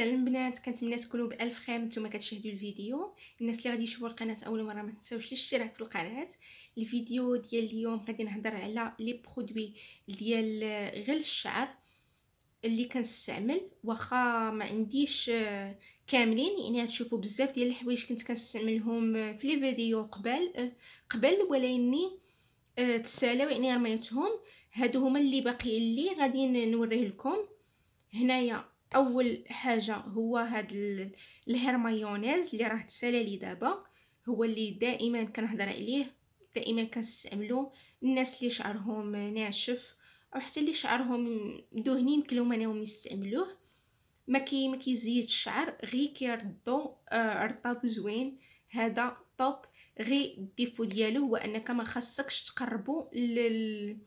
السلام بنات كنتمنى تكونوا بالف خير نتوما كتشاهدوا الفيديو الناس اللي غادي يشوفوا القناه اول مره ما تنساوش الاشتراك في القناه الفيديو ديال اليوم غادي نهضر على لي برودوي ديال غير الشعر اللي كنستعمل واخا ما عنديش آه، كاملين يعني تشوفوا بزاف ديال الحوايج كنت كنستعملهم آه، في لي فيديو قبل آه، قبل ولكني تسالاو يعني رميتهم هادو هما اللي باقيين لي غادي نوريه لكم هنايا اول حاجه هو هاد الهرمايونيز اللي راه تسالى لي دابا هو اللي دائما كنهضر عليه دائما كنستعملو الناس اللي شعرهم ناشف او حتى اللي شعرهم دهني يمكنلهم انهم يستعملوه ما كي ما كيزيد الشعر غير كيردو آه رطب زوين هذا طوب غير الديفو ديالو هو انك ما خاصكش تقربو لل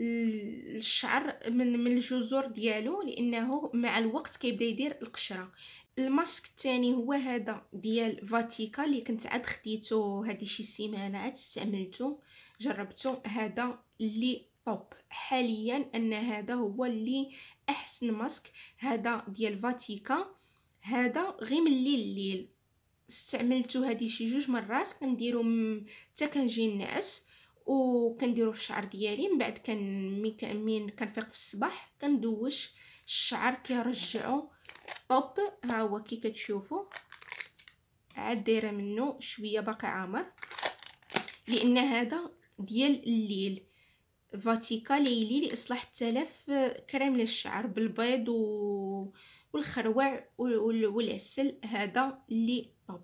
الشعر من من الجذور ديالو لانه مع الوقت كيبدا يدير القشره الماسك الثاني هو هذا ديال فاتيكا اللي كنت عاد خديته هذه شي سيمانه عاد استعملته جربته هذا اللي طوب حاليا ان هذا هو اللي احسن ماسك هذا ديال فاتيكا هذا غير من الليل الليل استعملته هذه شي جوج مرات كنديرو حتى كنجي نعس وكنديرو في الشعر ديالي من بعد كن من كنفيق في الصباح كندوش الشعر كيرجعو طوب ها هو كي كتشوفوا عاد دايره منه شويه باقي عامر لان هذا ديال الليل فاتيكا ليلي لاصلاح التلف كريم للشعر بالبيض و... والخروع والعسل هذا اللي طوب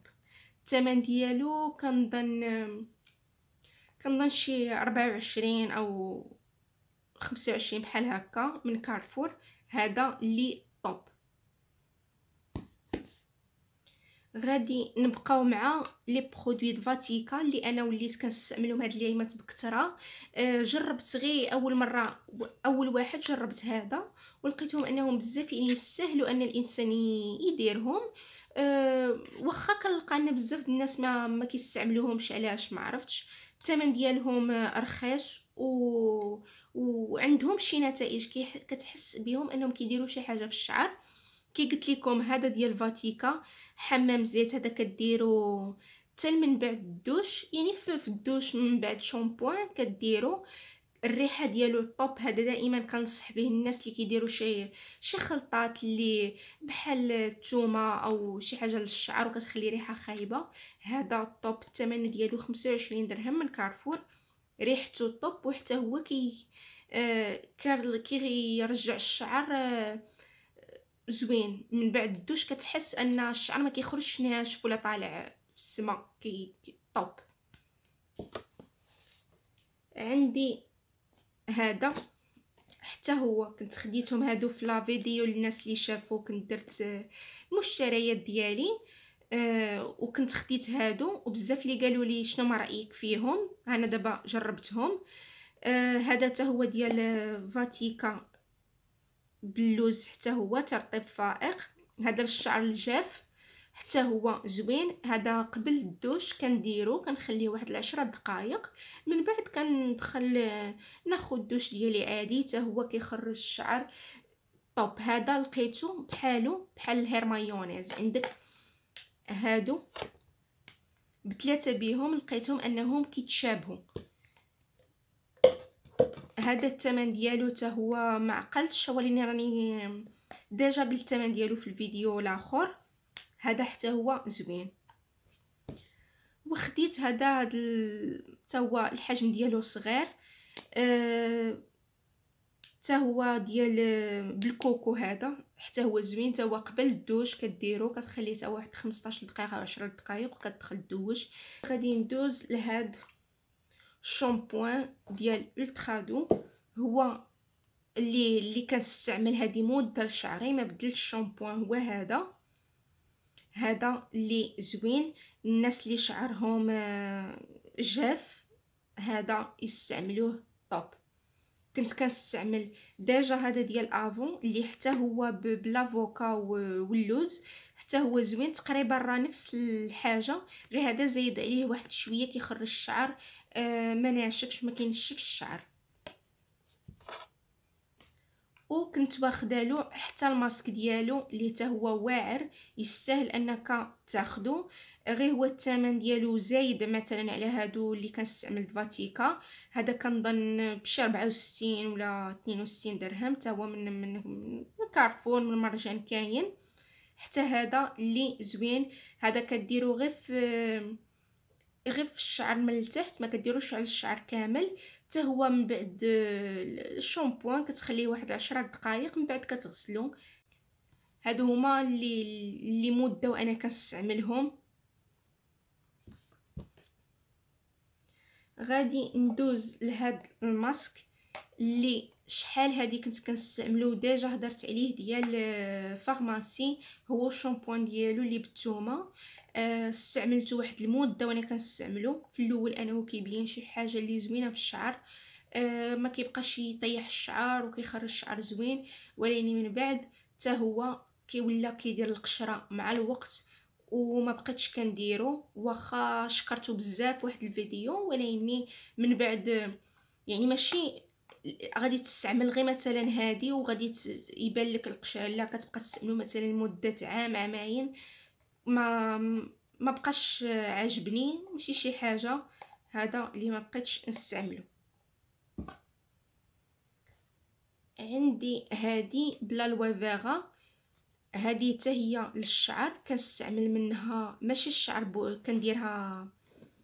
الثمن ديالو كنظن كنظن شي 24 او 25 بحال هكا من كارفور هذا لي طوب غادي نبقاو مع لي برودوي د فاتيكا اللي انا وليت كنستعملهم هاد الايامات بكثره آه، جربت غي اول مره اول واحد جربت هذا ولقيتهم انهم بزاف يعني يستاهلوا ان الانسان يديرهم أه واخا كنلقى ان بزاف الناس ما ما كيستعملوهمش علاش ما عرفتش الثمن ديالهم رخيص و... وعندهم شي نتائج كي كتحس بهم انهم كيديروا شي حاجه في الشعر كي قلت لكم هذا ديال فاتيكا حمام زيت هذا كديروا حتى من بعد الدوش يعني في الدوش من بعد شامبوان كديروا الريحه ديالو الطوب هذا دائما كنصح به الناس اللي كيديروا شي شي خلطات اللي بحال الثومه او شي حاجه للشعر وكتخلي ريحه خايبه هذا الطوب الثمن ديالو 25 درهم من كارفور ريحته طوب وحتى هو كي آه يرجع الشعر آه زوين من بعد الدوش كتحس ان الشعر ما كيخرجش ناشف ولا طالع في السما كي طوب عندي هذا حتى هو كنت خديتهم هادو في لا فيديو للناس اللي شافو كنت درت المشتريات آه، ديالي أه وكنت خديت هادو وبزاف اللي قالوا لي شنو ما رايك فيهم انا دابا جربتهم أه هذا حتى هو ديال آه، فاتيكا باللوز حتى هو ترطيب فائق هذا الشعر الجاف حتى هو زوين هذا قبل الدوش كنديرو كنخليه واحد العشرة دقائق من بعد كندخل ناخد الدوش ديالي عادي حتى هو كيخرج الشعر طوب هذا لقيتو بحالو بحال الهير مايونيز عندك هادو بثلاثه بيهم لقيتهم انهم كيتشابهوا هذا الثمن ديالو حتى هو معقلش عقلتش ولكن راني ديجا الثمن ديالو في الفيديو الاخر هذا حتى هو زوين وخديت هذا هاد حتى هو الحجم ديالو صغير أه هو ديال آه، بالكوكو هذا حتى هو زوين حتى هو قبل الدوش كديرو كتخليه حتى واحد 15 دقيقه 10 دقائق وكتدخل الدوش غادي ندوز لهاد الشامبوان ديال الترا دو هو اللي اللي كنستعمل هذه مده لشعري ما بدلتش الشامبوان هو هذا هذا اللي زوين الناس اللي شعرهم آه، جاف هذا يستعملوه طوب كنت كنستعمل ديجا هذا ديال افون اللي حتى هو بلافوكا واللوز حتى هو زوين تقريبا راه نفس الحاجه غير هذا زايد عليه واحد شويه كيخرج الشعر آه، ما ناشفش ما كينشفش الشعر وكنت باخده له حتى الماسك ديالو اللي حتى هو واعر يستاهل انك تاخدو غير هو الثمن ديالو زايد مثلا على هادو اللي كنستعمل فاتيكا هذا كنظن بشي 64 ولا 62 درهم حتى هو من من كارفور من مرجان كاين حتى هذا اللي زوين هذا كديرو غير في غير في الشعر من التحت ما كديروش على الشعر كامل حتى هو من بعد آه، الشامبوان كتخليه واحد عشرة دقائق من بعد كتغسلو هادو هما اللي اللي مده وانا كنستعملهم غادي ندوز لهاد الماسك اللي شحال هادي كنت كنستعملو ديجا هضرت عليه ديال آه، فارماسي هو الشامبوان ديالو اللي بالثومه آه، استعملته واحد المده وانا كنستعملو في الاول انا وكيبين شي حاجه اللي زوينه في الشعر آه، ما كيبقاش يطيح الشعر وكيخرج الشعر زوين ولكن من بعد حتى هو كيولا كيدير القشره مع الوقت وما بقيتش كنديرو واخا شكرتو بزاف واحد الفيديو ولكن من بعد يعني ماشي غادي تستعمل غير مثلا هذه وغادي يبان لك القشره لا كتبقى تستعملو مثلا مده عام عامين ما ما بقاش عاجبني ماشي شي حاجه هذا اللي ما بقيتش نستعمله عندي هادي بلا لوافيغا هادي حتى هي للشعر كنستعمل منها ماشي الشعر بو كنديرها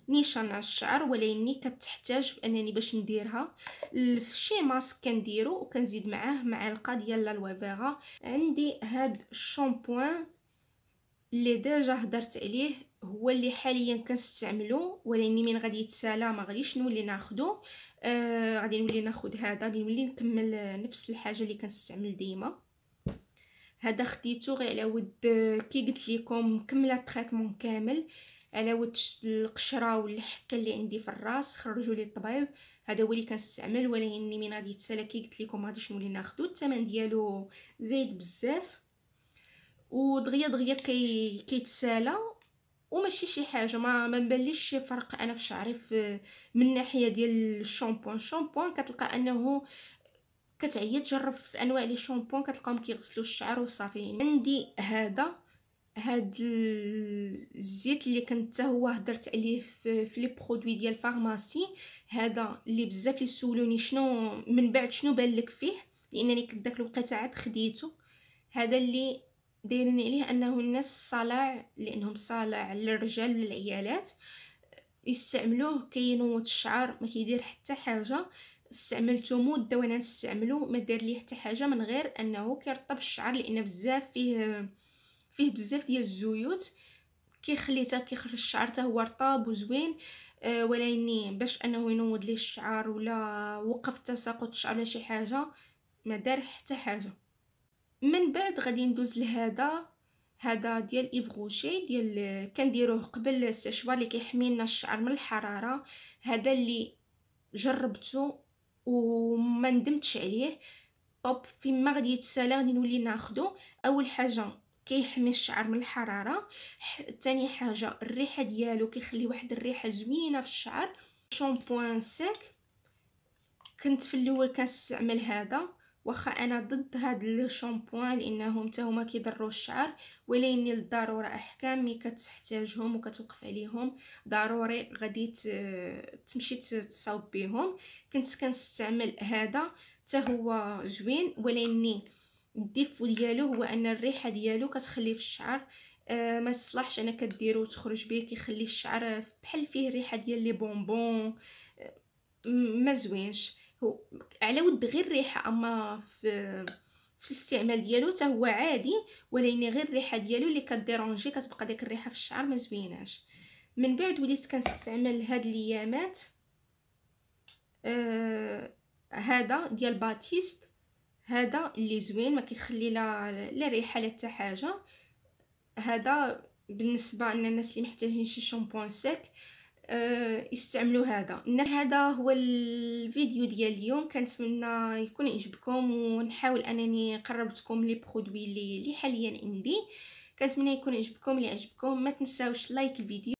نيشان على الشعر ولاني كتحتاج انني باش نديرها في ماسك كنديرو وكنزيد معاه معلقه ديال لا لوافيغا عندي هاد الشامبوان اللي ديجا هضرت عليه هو اللي حاليا كنستعملو ولكن من غادي يتسالى ما غاديش نولي ناخذو آه غادي نولي ناخذ هذا غادي نولي نكمل نفس الحاجه اللي كنستعمل ديما هذا خديته غير على ود كي قلت لكم مكمله التريتمون كامل على ود القشره والحكه اللي عندي في الراس خرجوا لي الطبيب هذا هو اللي كنستعمل ولكن من غادي يتسالى كي قلت لكم غاديش نولي ناخذو الثمن ديالو زايد بزاف ودغيا دغيا كي كيتسالى وماشي شي حاجه ما ما مبانليش شي فرق انا في شعري في من الناحيه ديال الشامبو الشامبو كتلقى انه كتعيا تجرب في انواع لي شامبو كتلقاهم كيغسلوا الشعر وصافي يعني عندي هذا هاد الزيت اللي كنت هو هضرت عليه في, في لي برودوي ديال فارماسي هذا اللي بزاف اللي سولوني شنو من بعد شنو بان لك فيه لانني كداك الوقيته عاد خديته هذا اللي دايرين عليه انه الناس الصلع لانهم صلع للرجال والعيالات يستعملوه كينوض الشعر ما كيدير حتى حاجه استعملته مده وانا نستعملو ما دار لي حتى حاجه من غير انه كيرطب الشعر لان بزاف فيه فيه بزاف ديال الزيوت كيخلي حتى كيخرج الشعر حتى هو رطاب وزوين أه ولكن باش انه ينوض لي الشعر ولا وقف تساقط الشعر ولا شي حاجه ما دار حتى حاجه من بعد غادي ندوز لهذا هذا ديال ايفغوشي ديال كنديروه قبل السشوار اللي كيحمي لنا الشعر من الحراره هذا اللي جربته وما ندمتش عليه طب فيما غادي يتسالى غادي نولي ناخدو اول حاجه كيحمي الشعر من الحراره ثاني حاجه الريحه ديالو كيخلي واحد الريحه زوينه في الشعر شامبوان سيك كنت في الاول كنستعمل هذا واخا انا ضد هاد شامبوان لانهم حتى هما كيضروا الشعر ولكن للضروره احكام مي كتحتاجهم وكتوقف عليهم ضروري غادي تمشي تصاوب بهم كنت كنستعمل هذا حتى هو زوين ولكن الديفو ديالو هو ان الريحه ديالو كتخلي في الشعر آه، ما تصلحش انا كديرو تخرج به كيخلي الشعر بحال فيه ريحه ديال لي بونبون آه، ما زوينش هو على ود غير الريحه اما في في الاستعمال ديالو حتى هو عادي ولكن غير الريحه ديالو اللي كديرونجي كتبقى ديك الريحه في الشعر ما زويناش من بعد وليت كنستعمل هاد الليامات آه هذا ديال باتيست هذا اللي زوين ما كيخلي لا لا ريحه لا حتى حاجه هذا بالنسبه للناس اللي محتاجين شي شامبوان سيك آه، يستعملوا هذا الناس هذا هو الفيديو ديال اليوم كنتمنى يكون عجبكم ونحاول انني قربتكم لي برودوي اللي حاليا عندي كنتمنى يكون عجبكم اللي عجبكم ما تنساوش لايك الفيديو